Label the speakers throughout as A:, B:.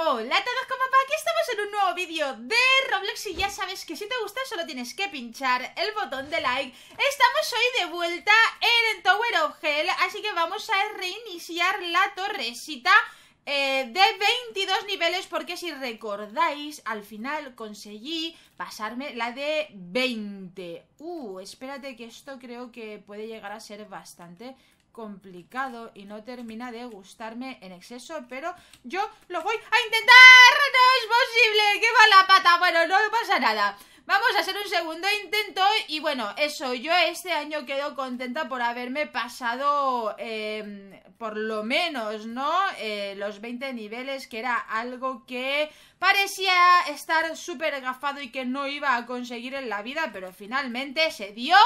A: Hola a todos, como papá, aquí estamos en un nuevo vídeo de Roblox y ya sabes que si te gusta solo tienes que pinchar el botón de like Estamos hoy de vuelta en el Tower of Hell, así que vamos a reiniciar la torrecita eh, de 22 niveles porque si recordáis, al final conseguí pasarme la de 20. Uh, espérate que esto creo que puede llegar a ser bastante complicado y no termina de gustarme en exceso, pero yo lo voy a intentar. ¡No es posible! que va la pata! Bueno, no pasa nada. Vamos a hacer un segundo intento y bueno, eso, yo este año quedo contenta por haberme pasado em, por lo menos, ¿no? Eh, los 20 niveles, que era algo que parecía estar súper gafado y que no iba a conseguir en la vida, pero finalmente se dio.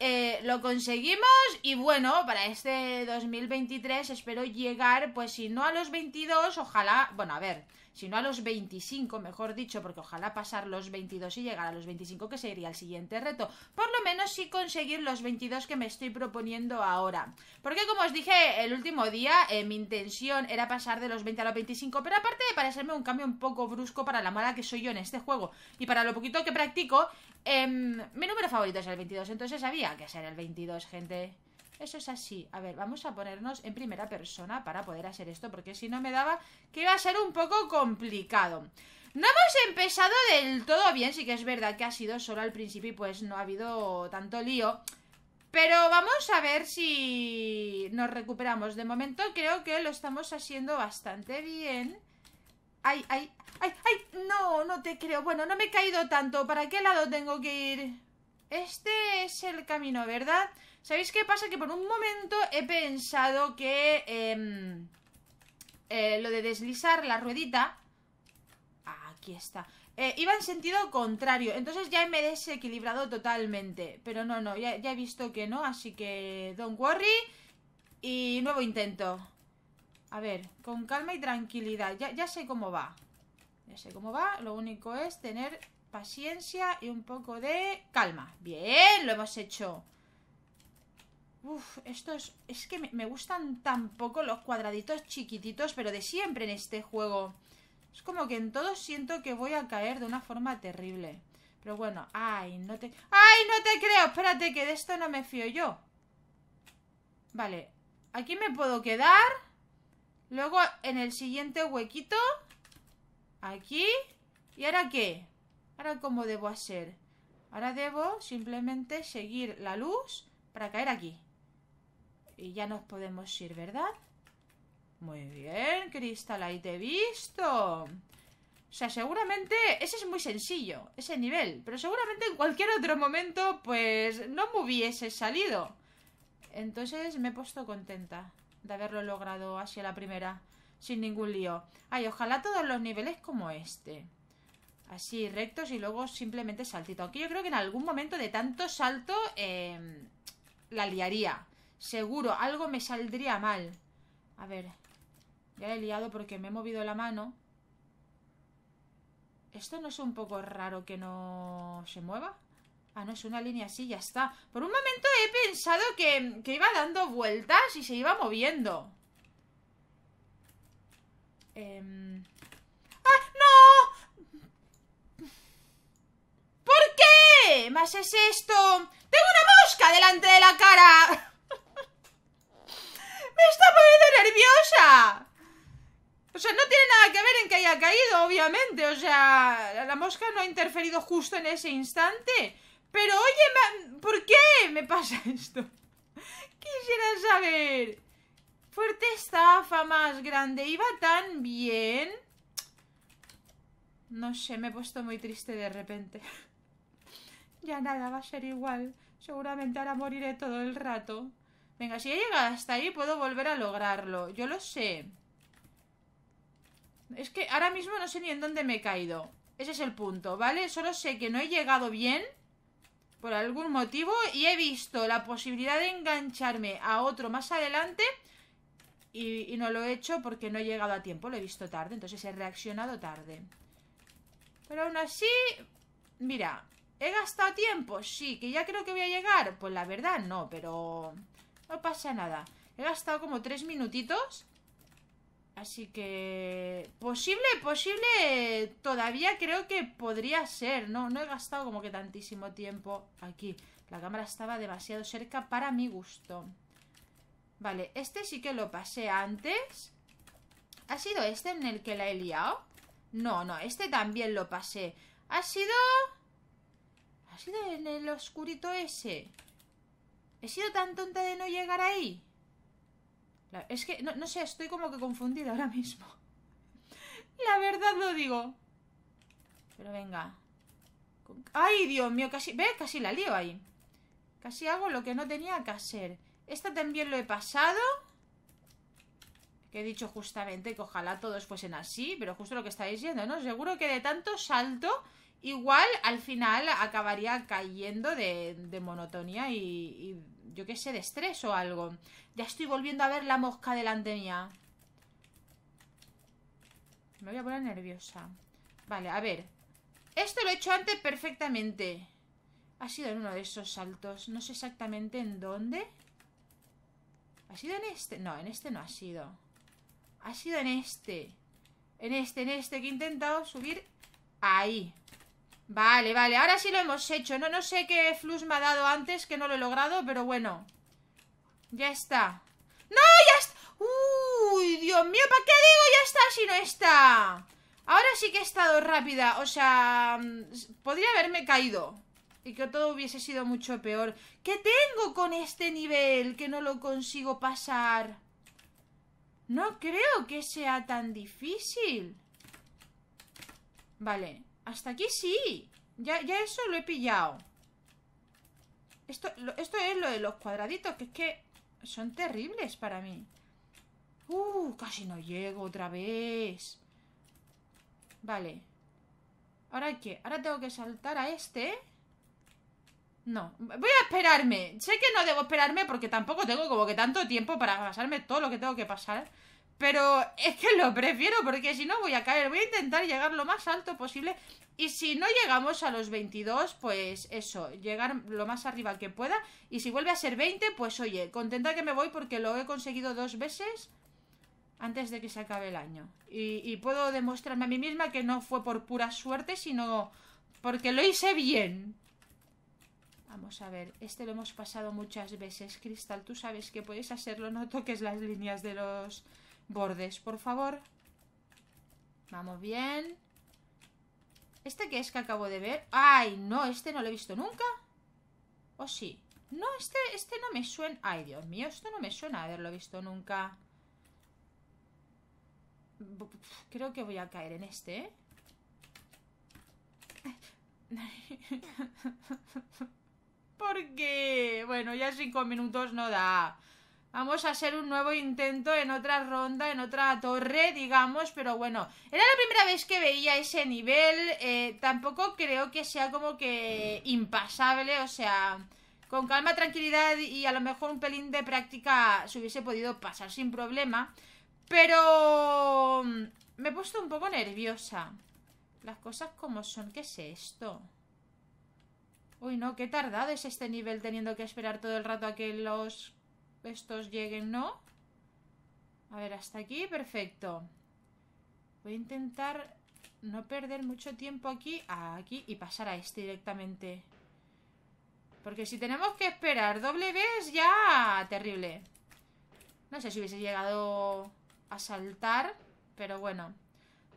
A: Eh, lo conseguimos y bueno, para este 2023 espero llegar, pues si no a los 22, ojalá, bueno, a ver, sino a los 25, mejor dicho, porque ojalá pasar los 22 y llegar a los 25, que sería el siguiente reto. Por lo menos sí conseguir los 22 que me estoy proponiendo ahora. Porque como os dije el último día, eh, mi intención era pasar de los 20 a los 25, pero aparte de parecerme un cambio un poco brusco para la mala que soy yo en este juego y para lo poquito que practico, em, mi número favorito es el 22, entonces había que hacer el 22, gente. Eso es así. A ver, vamos a ponernos en primera persona para poder hacer esto, porque si no me daba que iba a ser un poco complicado. No hemos empezado del todo bien, sí que es verdad que ha sido solo al principio y pues no ha habido tanto lío. Pero vamos a ver si nos recuperamos. De momento creo que lo estamos haciendo bastante bien. ¡Ay, ay! ¡Ay, ay! No, no te creo. Bueno, no me he caído tanto. ¿Para qué lado tengo que ir? Este es el camino, ¿verdad? ¿Sabéis qué pasa? Que por un momento he pensado que... Em, eh, lo de deslizar la ruedita... aquí está. Eh, iba en sentido contrario, entonces ya me he desequilibrado totalmente. Pero no, no, ya, he visto que no, así que... Don't worry. Y nuevo intento. A ver, con calma y tranquilidad. Ya, ya sé cómo va. Ya sé cómo va. Lo único es tener paciencia y un poco de calma. Bien, lo hemos hecho. Uf, estos es... que me, gustan tan poco los cuadraditos chiquititos, pero de siempre en este juego. Es como que en todo siento que voy a caer de una forma terrible. Pero bueno, ay, no te... ¡Ay, no te creo! Espérate, que de esto no me fío yo. Vale, aquí me puedo quedar. Luego, en el siguiente huequito. Aquí. ¿Y ahora qué? Ahora, ¿cómo debo hacer? Ahora debo simplemente seguir la luz para caer aquí. Y ya nos podemos ir, ¿verdad? Muy bien, Crystal, ahí te he visto. O sea, seguramente ese es muy sencillo, ese nivel. Pero seguramente en cualquier otro momento, pues no me hubiese salido. Entonces me he puesto contenta de haberlo logrado así la primera, sin ningún lío. Ay, ojalá todos los niveles como este así rectos y luego simplemente saltito. Aquí yo creo que en algún momento de tanto salto em, la liaría. Seguro, algo me saldría mal. A ver, ya he liado porque me he movido la mano. ¿Esto no es un poco raro que no se mueva? Ah, no, es una línea así, ya está. Por un momento he pensado que, que iba dando vueltas y se iba moviendo. Eh... es esto? ¡Tengo una mosca delante de la cara! ¡Me está poniendo nerviosa! O sea, no tiene nada que ver en que haya caído, obviamente. O sea, la mosca no ha interferido justo en ese instante. Pero oye, ¿por qué me pasa esto? Quisiera saber. Fuerte estafa más grande. Iba tan bien. No sé, me he puesto muy triste de repente. Ya nada va a ser igual. Seguramente ahora moriré todo el rato. Venga, si he llegado hasta ahí, puedo volver a lograrlo. Yo lo sé. Es que ahora mismo no sé ni en dónde me he caído. Ese es el punto, ¿vale? Solo sé que no he llegado bien por algún motivo y he visto la posibilidad de engancharme a otro más adelante y, no lo he hecho porque no he llegado a tiempo, lo he visto tarde, entonces he reaccionado tarde. Pero aún así, mira, ¿He gastado tiempo? Sí. ¿Que ya creo que voy a llegar? Pues la verdad no, pero... No pasa nada. He gastado como tres minutitos. Así que... Posible, posible... Todavía creo que podría ser, ¿no? No he gastado como que tantísimo tiempo aquí. La cámara estaba demasiado cerca para mi gusto. Vale, este sí que lo pasé antes. ¿Ha sido este en el que la he liado? No, no, este también lo pasé. Ha sido en el oscurito ese? ¿He sido tan tonta de no llegar ahí? es que, no, sé, estoy como que confundida ahora mismo. La verdad lo digo. Pero venga. ¡Ay, Dios mío! Casi, ve, Casi la lío ahí. Casi hago lo que no tenía que hacer. Esta también lo he pasado. Que he dicho justamente que ojalá todos fuesen así, pero justo lo que estáis viendo, ¿no? Seguro que de tanto salto Igual al final acabaría cayendo de, monotonía y, yo que sé, de estrés o algo. Ya estoy volviendo a ver la mosca delante mía. Me voy a poner nerviosa. Vale, a ver. Esto lo he hecho antes perfectamente. Ha sido en uno de esos saltos. No sé exactamente en dónde. ¿Ha sido en este? No, en este no ha sido. Ha sido en este. En este, en este que he intentado subir. Ahí. Vale, vale, ahora sí lo hemos hecho No, no sé qué flus me ha dado antes Que no lo he logrado, pero bueno Ya está ¡No, ya está! ¡Uy, Dios mío! ¿Para qué digo ya está si no está? Ahora sí que he estado rápida O sea, mm, podría haberme caído Y que todo hubiese sido mucho peor ¿Qué tengo con este nivel? Que no lo consigo pasar No creo que sea tan difícil Vale hasta aquí sí Ya, eso lo he pillado esto, esto es lo de los cuadraditos Que es que son terribles para mí Uh, casi no llego otra vez Vale ¿Ahora qué? ¿Ahora tengo que saltar a este? No, voy a esperarme Sé que no debo esperarme porque tampoco tengo como que tanto tiempo para pasarme todo lo que tengo que pasar pero es que lo prefiero porque si no voy a caer. Voy a intentar llegar lo más alto posible. Y si no llegamos a los 22, pues eso, llegar lo más arriba que pueda. Y si vuelve a ser 20, pues oye, contenta que me voy porque lo he conseguido dos veces antes de que se acabe el año. Y, puedo demostrarme a mí misma que no fue por pura suerte, sino porque lo hice bien. Vamos a ver, este lo hemos pasado muchas veces, Cristal. Tú sabes que puedes hacerlo, no toques las líneas de los bordes, por favor. Vamos bien. ¿Este qué es que acabo de ver? ¡Ay, no! Este no lo he visto nunca. ¿O sí? No, este, este no me suena... ¡Ay, Dios mío! Esto no me suena haberlo visto nunca. Creo que voy a caer en este, ¿eh? ¿Por qué? Bueno, ya cinco minutos no da. Vamos a hacer un nuevo intento en otra ronda, en otra torre, digamos, pero bueno, era la primera vez que veía ese nivel, eh, tampoco creo que sea como que impasable, o sea, con calma, tranquilidad y a lo mejor un pelín de práctica se hubiese podido pasar sin problema, pero mm, me he puesto un poco nerviosa. Las cosas como son, ¿qué es esto? Uy, no, qué tardado es este nivel teniendo que esperar todo el rato a que los estos lleguen, ¿no? A ver, hasta aquí, perfecto. Voy a intentar no perder mucho tiempo aquí, aquí y pasar a este directamente. Porque si tenemos que esperar doble vez, ya terrible. No sé si hubiese llegado a saltar, pero bueno.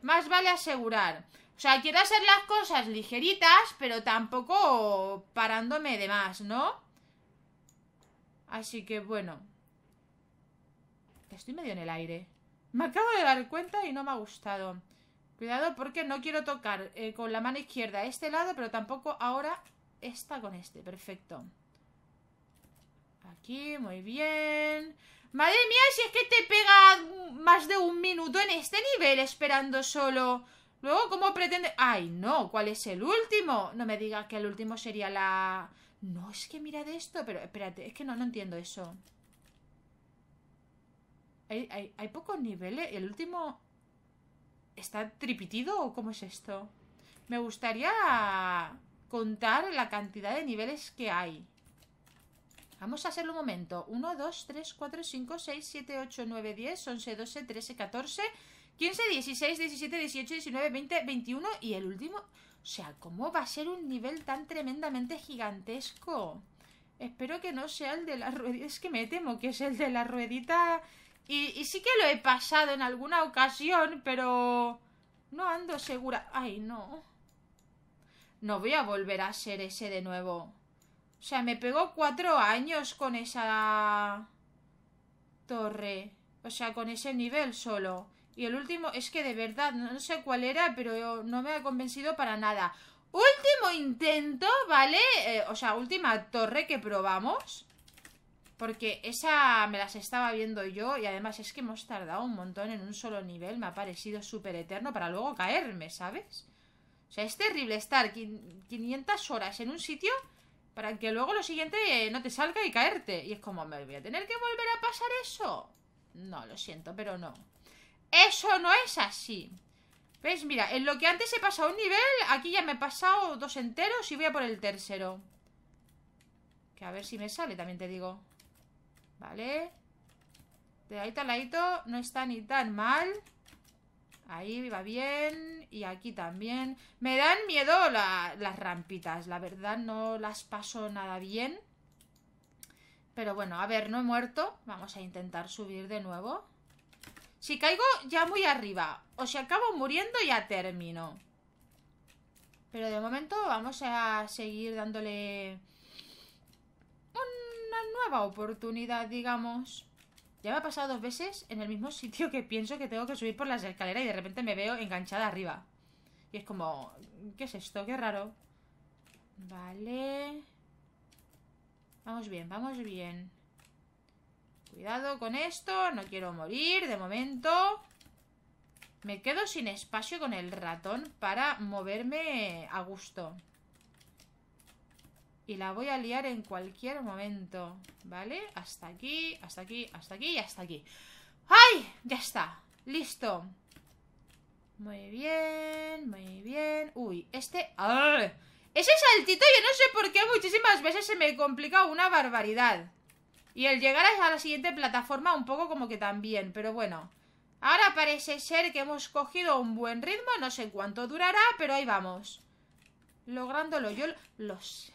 A: Más vale asegurar. O sea, quiero hacer las cosas ligeritas, pero tampoco parándome de más, ¿no? Así que bueno. Estoy medio en el aire. Me acabo de dar cuenta y no me ha gustado. Cuidado porque no quiero tocar eh, con la mano izquierda este lado, pero tampoco ahora esta con este. Perfecto. Aquí, muy bien. Madre mía, si es que te pega más de un minuto en este nivel esperando solo. Luego, ¿cómo pretende...? ¡Ay, no! ¿Cuál es el último? No me digas que el último sería la... No, es que mirad esto, pero espérate, es que no, no entiendo eso. Hay, hay, hay pocos niveles. El último... ¿Está tripitido o cómo es esto? Me gustaría contar la cantidad de niveles que hay. Vamos a hacerlo un momento. 1, 2, 3, 4, 5, 6, 7, 8, 9, 10, 11, 12, 13, 14, 15, 16, 17, 18, 19, 20, 21 y el último... O sea, ¿cómo va a ser un nivel tan tremendamente gigantesco? Espero que no sea el de la ruedita. Es que me temo que es el de la ruedita. Y, y sí que lo he pasado en alguna ocasión, pero... No ando segura. Ay, no. No voy a volver a ser ese de nuevo. O sea, me pegó cuatro años con esa... Torre. O sea, con ese nivel solo. Y el último, es que de verdad, no sé cuál era, pero no me ha convencido para nada. Último intento, ¿vale? Eh, o sea, última torre que probamos. Porque esa me las estaba viendo yo y además es que hemos tardado un montón en un solo nivel. Me ha parecido súper eterno para luego caerme, ¿sabes? O sea, es terrible estar 500 horas en un sitio para que luego lo siguiente eh, no te salga y caerte. Y es como, ¿me voy a tener que volver a pasar eso? No, lo siento, pero no. Eso no es así ¿Ves? Mira, en lo que antes he pasado un nivel Aquí ya me he pasado dos enteros Y voy a por el tercero Que a ver si me sale, también te digo Vale De ahí taladito ladito No está ni tan mal Ahí va bien Y aquí también Me dan miedo las rampitas La verdad no las paso nada bien Pero bueno, a ver, no he muerto Vamos a intentar subir de nuevo si caigo ya muy arriba o si acabo muriendo ya termino. Pero de momento vamos a seguir dándole una nueva oportunidad, digamos. Ya me ha pasado dos veces en el mismo sitio que pienso que tengo que subir por las escaleras y de repente me veo enganchada arriba. Y es como, ¿qué es esto? Qué raro. Vale. Vamos bien, vamos bien. Cuidado con esto, no quiero morir de momento. Me quedo sin espacio con el ratón para moverme a gusto. Y la voy a liar en cualquier momento, ¿vale? Hasta aquí, hasta aquí, hasta aquí y hasta aquí. ¡Ay! Ya está, listo. Muy bien, muy bien. Uy, este... Ese saltito yo no sé por qué muchísimas veces se me complica una barbaridad. Y el llegar a la siguiente plataforma un poco como que también, pero bueno. Ahora parece ser que hemos cogido un buen ritmo, no sé cuánto durará, pero ahí vamos. Lográndolo, yo lo sé.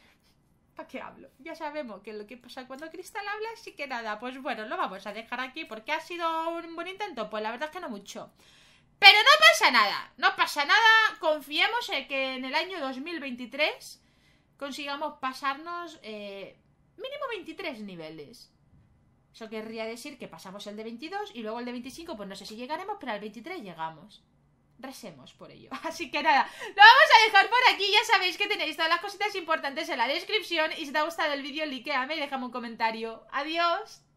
A: ¿Para qué hablo? Ya sabemos que lo que pasa cuando Cristal habla, así que nada, pues bueno, lo vamos a dejar aquí porque ha sido un buen intento, pues la verdad es que no mucho. Pero no pasa nada, no pasa nada, confiemos en que en el año 2023 consigamos pasarnos... Eh, Mínimo 23 niveles. Eso querría decir que pasamos el de 22 y luego el de 25, pues no sé si llegaremos, pero al 23 llegamos. Resemos por ello. Así que nada, lo vamos a dejar por aquí. Ya sabéis que tenéis todas las cositas importantes en la descripción. Y si te ha gustado el vídeo, likeame y déjame un comentario. ¡Adiós!